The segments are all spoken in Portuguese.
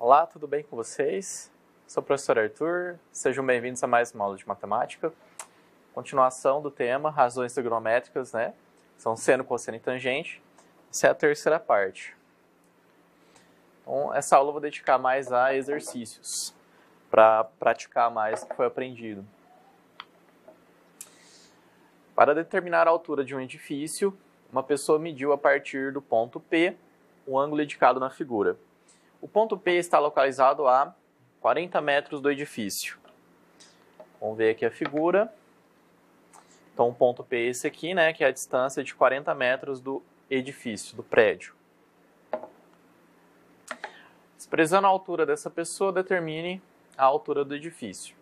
Olá, tudo bem com vocês? Sou o professor Arthur, sejam bem-vindos a mais uma aula de matemática. Continuação do tema, razões trigonométricas, né? São seno, cosseno e tangente. Essa é a terceira parte. Então, essa aula eu vou dedicar mais a exercícios, para praticar mais o que foi aprendido. Para determinar a altura de um edifício, uma pessoa mediu a partir do ponto P o ângulo indicado na figura. O ponto P está localizado a 40 metros do edifício. Vamos ver aqui a figura. Então, o ponto P é esse aqui, né, que é a distância de 40 metros do edifício, do prédio. Expressando a altura dessa pessoa, determine a altura do edifício.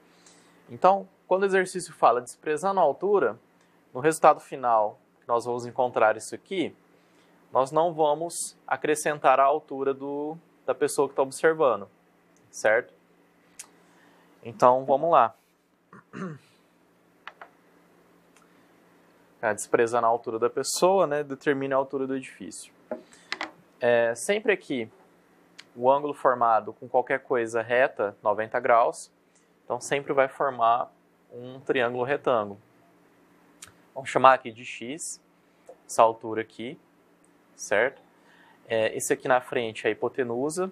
Então, quando o exercício fala desprezando a altura, no resultado final que nós vamos encontrar isso aqui, nós não vamos acrescentar a altura do da pessoa que está observando, certo? Então vamos lá. Desprezando a altura da pessoa, né, determina a altura do edifício. É, sempre que o ângulo formado com qualquer coisa reta, 90 graus, então sempre vai formar um triângulo retângulo. Vamos chamar aqui de x, essa altura aqui, certo? É, esse aqui na frente é a hipotenusa.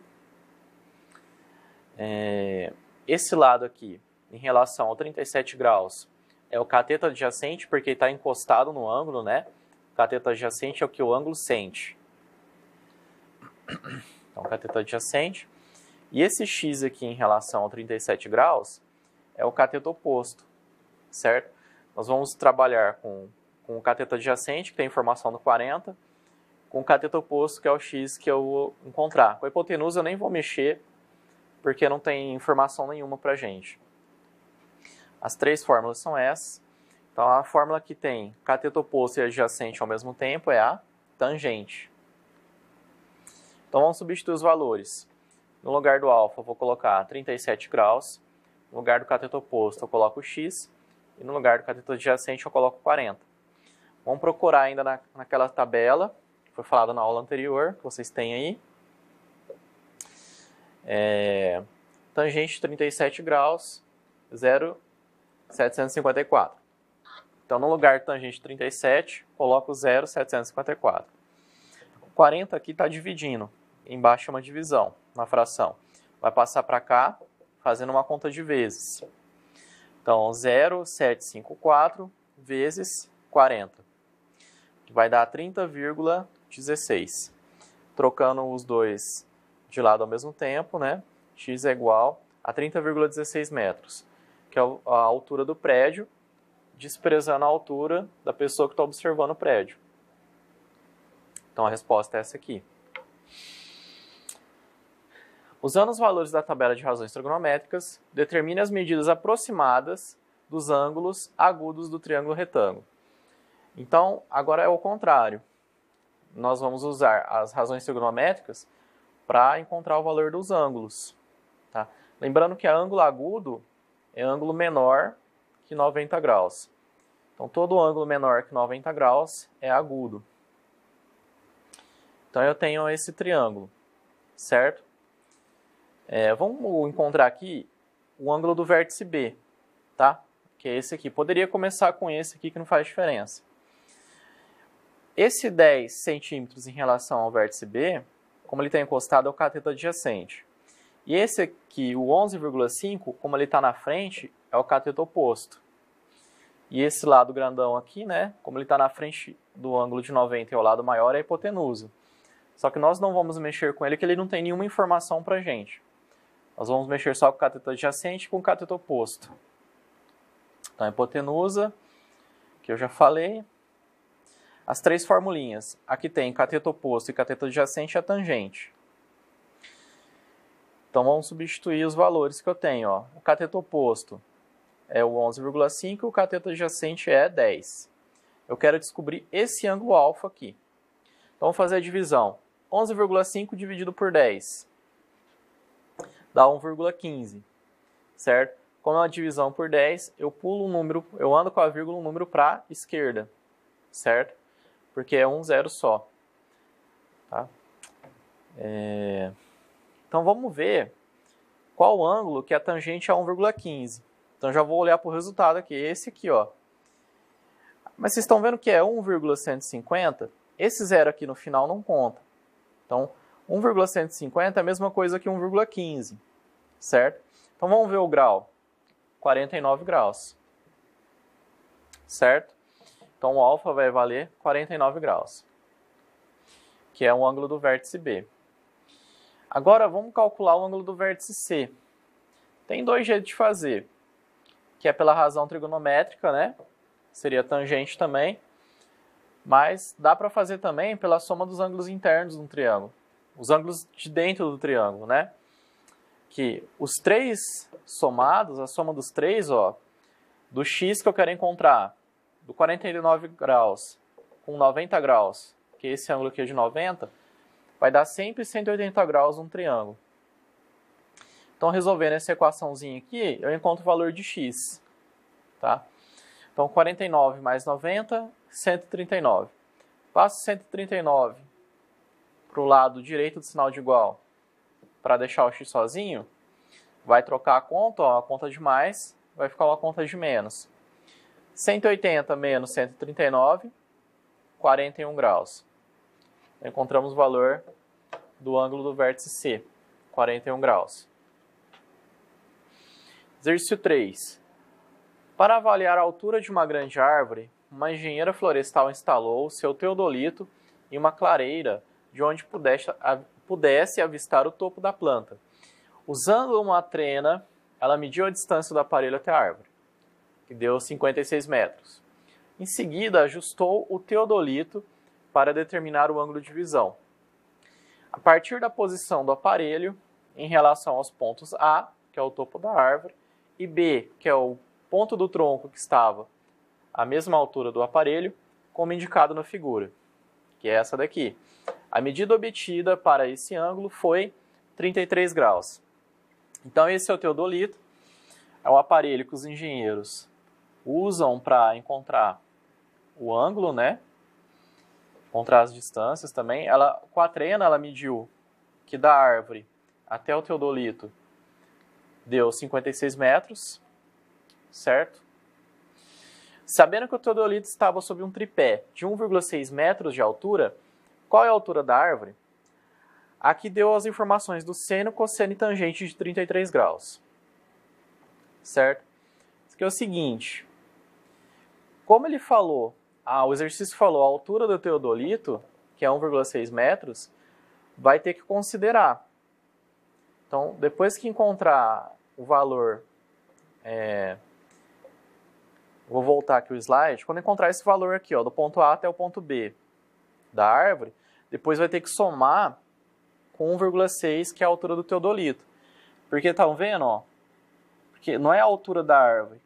É, esse lado aqui, em relação ao 37 graus, é o cateto adjacente, porque está encostado no ângulo, né? O cateto adjacente é o que o ângulo sente. Então, cateto adjacente. E esse x aqui em relação ao 37 graus é o cateto oposto, certo? Nós vamos trabalhar com, com o cateto adjacente, que tem informação do 40, com o cateto oposto, que é o X que eu vou encontrar. Com a hipotenusa eu nem vou mexer, porque não tem informação nenhuma para gente. As três fórmulas são essas. Então, a fórmula que tem cateto oposto e adjacente ao mesmo tempo é a tangente. Então, vamos substituir os valores. No lugar do alfa, eu vou colocar 37 graus. No lugar do cateto oposto, eu coloco o x. E no lugar do cateto adjacente, eu coloco 40. Vamos procurar ainda na, naquela tabela foi falado na aula anterior, que vocês têm aí. É, tangente 37 graus, 0,754. Então, no lugar de tangente 37, coloco 0,754. 40 aqui está dividindo. Embaixo é uma divisão, na fração. Vai passar para cá, fazendo uma conta de vezes. Então, 0,754 vezes 40. Que vai dar 30, 16. Trocando os dois de lado ao mesmo tempo, né? X é igual a 30,16 metros, que é a altura do prédio, desprezando a altura da pessoa que está observando o prédio. Então a resposta é essa aqui. Usando os valores da tabela de razões trigonométricas, determine as medidas aproximadas dos ângulos agudos do triângulo retângulo. Então, agora é o contrário nós vamos usar as razões trigonométricas para encontrar o valor dos ângulos. Tá? Lembrando que ângulo agudo é ângulo menor que 90 graus. Então, todo ângulo menor que 90 graus é agudo. Então, eu tenho esse triângulo, certo? É, vamos encontrar aqui o ângulo do vértice B, tá? Que é esse aqui. Poderia começar com esse aqui que não faz diferença. Esse 10 centímetros em relação ao vértice B, como ele está encostado, é o cateto adjacente. E esse aqui, o 11,5, como ele está na frente, é o cateto oposto. E esse lado grandão aqui, né, como ele está na frente do ângulo de 90 e é o lado maior, é a hipotenusa. Só que nós não vamos mexer com ele, que ele não tem nenhuma informação para gente. Nós vamos mexer só com o cateto adjacente e com o cateto oposto. Então, a é hipotenusa, que eu já falei, as três formulinhas. Aqui tem cateto oposto e cateto adjacente e é a tangente. Então vamos substituir os valores que eu tenho. Ó. O cateto oposto é o 11,5 e o cateto adjacente é 10. Eu quero descobrir esse ângulo alfa aqui. Então vamos fazer a divisão. 11,5 dividido por 10 dá 1,15, certo? Como é uma divisão por 10, eu pulo um número, eu ando com a vírgula um número para a esquerda, certo? porque é um zero só. Tá? É... Então vamos ver qual o ângulo que a tangente é 1,15. Então já vou olhar para o resultado aqui, esse aqui. Ó. Mas vocês estão vendo que é 1,150? Esse zero aqui no final não conta. Então 1,150 é a mesma coisa que 1,15, certo? Então vamos ver o grau. 49 graus, certo? Então, o alfa vai valer 49 graus, que é o ângulo do vértice B. Agora, vamos calcular o ângulo do vértice C. Tem dois jeitos de fazer, que é pela razão trigonométrica, né? Seria tangente também, mas dá para fazer também pela soma dos ângulos internos do triângulo, os ângulos de dentro do triângulo, né? Que os três somados, a soma dos três, ó, do x que eu quero encontrar do 49 graus com 90 graus, que é esse ângulo aqui é de 90, vai dar sempre 180 graus um triângulo. Então, resolvendo essa equaçãozinha aqui, eu encontro o valor de x. Tá? Então, 49 mais 90, 139. Passo 139 para o lado direito do sinal de igual, para deixar o x sozinho, vai trocar a conta, ó, a conta de mais vai ficar uma conta de menos. 180 menos 139, 41 graus. Encontramos o valor do ângulo do vértice C, 41 graus. Exercício 3. Para avaliar a altura de uma grande árvore, uma engenheira florestal instalou seu teodolito em uma clareira de onde pudesse avistar o topo da planta. Usando uma trena, ela mediu a distância do aparelho até a árvore que deu 56 metros. Em seguida, ajustou o teodolito para determinar o ângulo de visão. A partir da posição do aparelho em relação aos pontos A, que é o topo da árvore, e B, que é o ponto do tronco que estava à mesma altura do aparelho, como indicado na figura, que é essa daqui. A medida obtida para esse ângulo foi 33 graus. Então esse é o teodolito, é o aparelho que os engenheiros usam para encontrar o ângulo, né? Encontrar as distâncias também. Ela, com a trena, ela mediu que da árvore até o teodolito deu 56 metros, certo? Sabendo que o teodolito estava sob um tripé de 1,6 metros de altura, qual é a altura da árvore? Aqui deu as informações do seno, cosseno e tangente de 33 graus. Certo? Isso aqui é o seguinte, como ele falou, ah, o exercício falou a altura do teodolito, que é 1,6 metros, vai ter que considerar. Então, depois que encontrar o valor, é, vou voltar aqui o slide, quando encontrar esse valor aqui, ó, do ponto A até o ponto B da árvore, depois vai ter que somar com 1,6, que é a altura do teodolito. Porque, estão vendo, ó, porque não é a altura da árvore,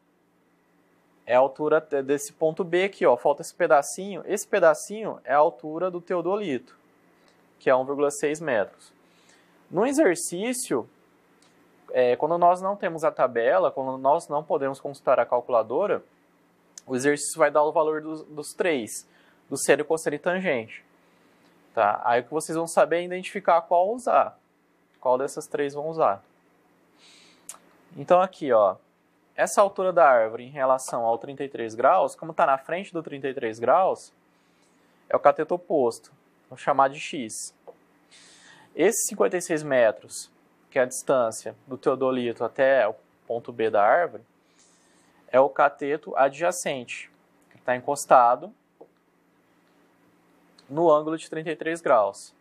é a altura desse ponto B aqui, ó, falta esse pedacinho. Esse pedacinho é a altura do teodolito, que é 1,6 metros. No exercício, é, quando nós não temos a tabela, quando nós não podemos consultar a calculadora, o exercício vai dar o valor dos, dos três, do seno, cosseno e tangente. Tá? Aí o que vocês vão saber é identificar qual usar, qual dessas três vão usar. Então aqui, ó, essa altura da árvore em relação ao 33 graus, como está na frente do 33 graus, é o cateto oposto, vou chamar de x. Esses 56 metros, que é a distância do teodolito até o ponto B da árvore, é o cateto adjacente, que está encostado no ângulo de 33 graus.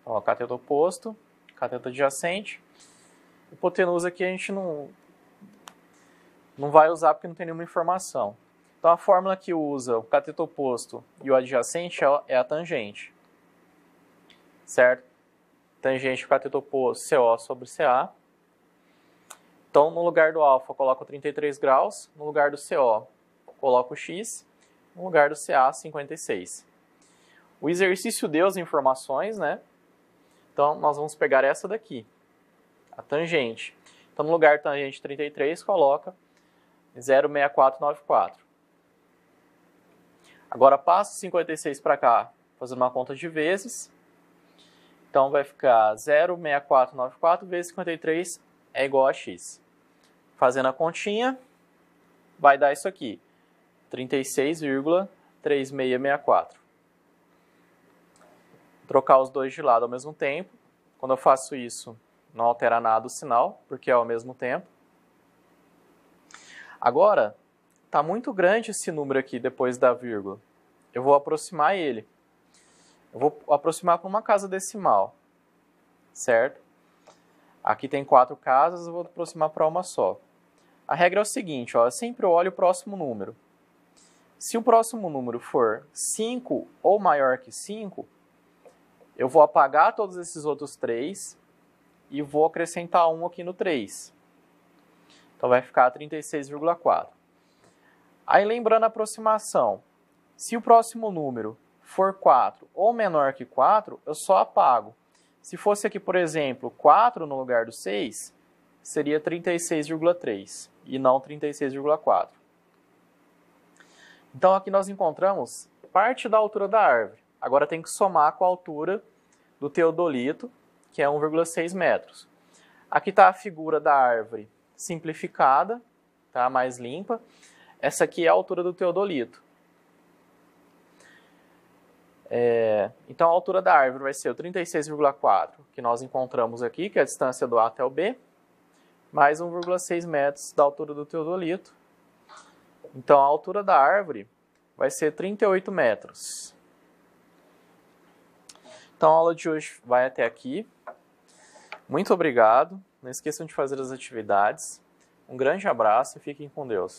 Então, ó, cateto oposto, cateto adjacente. Hipotenusa aqui a gente não não vai usar porque não tem nenhuma informação. Então a fórmula que usa o cateto oposto e o adjacente é, é a tangente. Certo? Tangente do cateto oposto, CO sobre CA. Então no lugar do alfa coloco 33 graus, no lugar do CO coloco x, no lugar do CA 56. O exercício deu as informações, né? Então nós vamos pegar essa daqui, a tangente. Então no lugar tangente 33 coloca 06494. Agora passo 56 para cá, fazendo uma conta de vezes. Então vai ficar 06494 vezes 53 é igual a x. Fazendo a continha, vai dar isso aqui, 36,3664. Trocar os dois de lado ao mesmo tempo. Quando eu faço isso, não altera nada o sinal, porque é ao mesmo tempo. Agora, está muito grande esse número aqui depois da vírgula. Eu vou aproximar ele. Eu vou aproximar para uma casa decimal, certo? Aqui tem quatro casas, eu vou aproximar para uma só. A regra é o seguinte, ó, eu sempre olho o próximo número. Se o próximo número for 5 ou maior que 5, eu vou apagar todos esses outros três e vou acrescentar um aqui no 3. Então vai ficar 36,4. Aí lembrando a aproximação, se o próximo número for 4 ou menor que 4, eu só apago. Se fosse aqui, por exemplo, 4 no lugar do 6, seria 36,3 e não 36,4. Então aqui nós encontramos parte da altura da árvore. Agora tem que somar com a altura do teodolito, que é 1,6 metros. Aqui está a figura da árvore simplificada, tá? mais limpa. Essa aqui é a altura do teodolito. É, então a altura da árvore vai ser o 36,4 que nós encontramos aqui, que é a distância do A até o B, mais 1,6 metros da altura do teodolito. Então a altura da árvore vai ser 38 metros. Então a aula de hoje vai até aqui. Muito obrigado. Não esqueçam de fazer as atividades. Um grande abraço e fiquem com Deus.